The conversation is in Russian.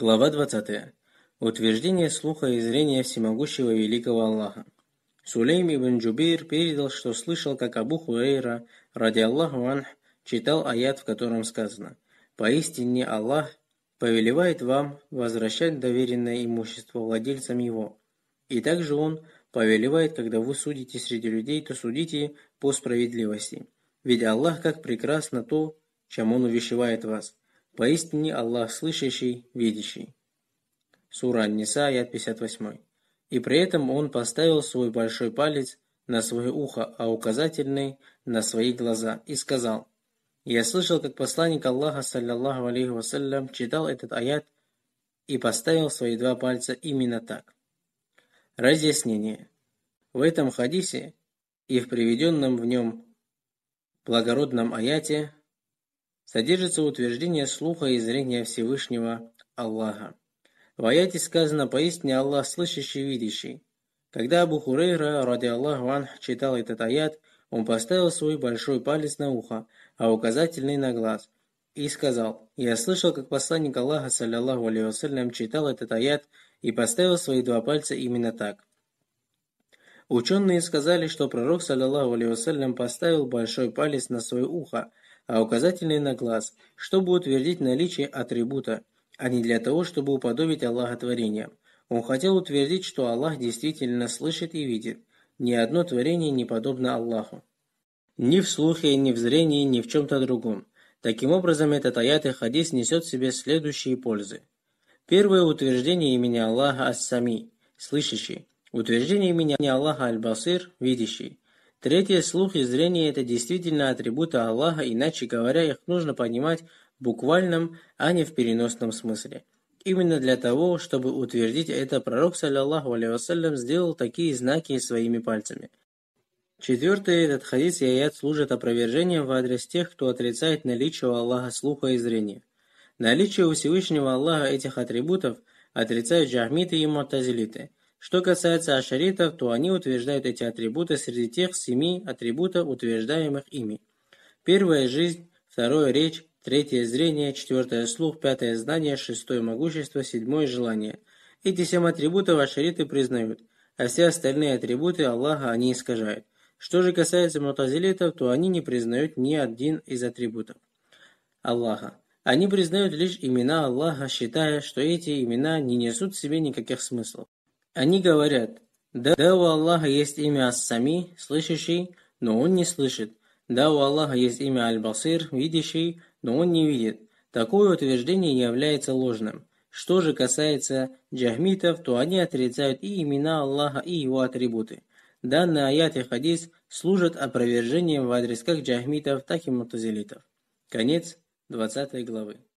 Глава 20. Утверждение слуха и зрения всемогущего великого Аллаха. Сулейм ибн Джубейр передал, что слышал, как Абу Хуэйра, ради Аллаху Анх, читал аят, в котором сказано «Поистине Аллах повелевает вам возвращать доверенное имущество владельцам его. И также Он повелевает, когда вы судите среди людей, то судите по справедливости. Ведь Аллах как прекрасно то, чем Он увещевает вас». Поистине Аллах слышащий, видящий. Сура Ниса, аят 58. И при этом он поставил свой большой палец на свое ухо, а указательный на свои глаза, и сказал, «Я слышал, как посланник Аллаха, саллиллаху алейхи вассалям, читал этот аят и поставил свои два пальца именно так». Разъяснение. В этом хадисе и в приведенном в нем благородном аяте содержится утверждение слуха и зрения Всевышнего Аллаха. В аяте сказано «Поистине Аллах слышащий и видящий». Когда Абу Хурейра, ради Аллаху Анх, читал этот аят, он поставил свой большой палец на ухо, а указательный на глаз, и сказал «Я слышал, как посланник Аллаха, саллиллаху алейхи читал этот аят и поставил свои два пальца именно так». Ученые сказали, что пророк, саллиллаху алейхи поставил большой палец на свое ухо – а указательный на глаз, чтобы утвердить наличие атрибута, а не для того, чтобы уподобить Аллаха творениям. Он хотел утвердить, что Аллах действительно слышит и видит. Ни одно творение не подобно Аллаху. Ни в слухе, ни в зрении, ни в чем-то другом. Таким образом, этот аят и хадис несет в себе следующие пользы. Первое утверждение имени Аллаха Ас-Сами, слышащий. Утверждение имени Аллаха Аль-Басир, видящий. Третье, слух и зрение – это действительно атрибуты Аллаха, иначе говоря, их нужно понимать в буквальном, а не в переносном смысле. Именно для того, чтобы утвердить это, пророк, саллиллаху алейхи сделал такие знаки своими пальцами. Четвертое, этот хадис и аят служат опровержением в адрес тех, кто отрицает наличие у Аллаха слуха и зрения. Наличие у Всевышнего Аллаха этих атрибутов отрицают джахмиты и мутазилиты – что касается ашаритов, то они утверждают эти атрибуты среди тех семи атрибутов, утверждаемых ими. Первое – жизнь, второе – речь, третье – зрение, четвертое – слух, пятое – знание, шестое – могущество, седьмое – желание. Эти семь атрибутов ашариты признают, а все остальные атрибуты Аллаха они искажают. Что же касается мутазилитов, то они не признают ни один из атрибутов Аллаха. Они признают лишь имена Аллаха, считая, что эти имена не несут в себе никаких смыслов. Они говорят, да у Аллаха есть имя Ас-Сами, слышащий, но он не слышит. Да у Аллаха есть имя Аль-Басир, видящий, но он не видит. Такое утверждение является ложным. Что же касается джахмитов, то они отрицают и имена Аллаха, и его атрибуты. Данные аят и хадис служат опровержением в адрес как джахмитов, так и мутазилитов. Конец 20 главы.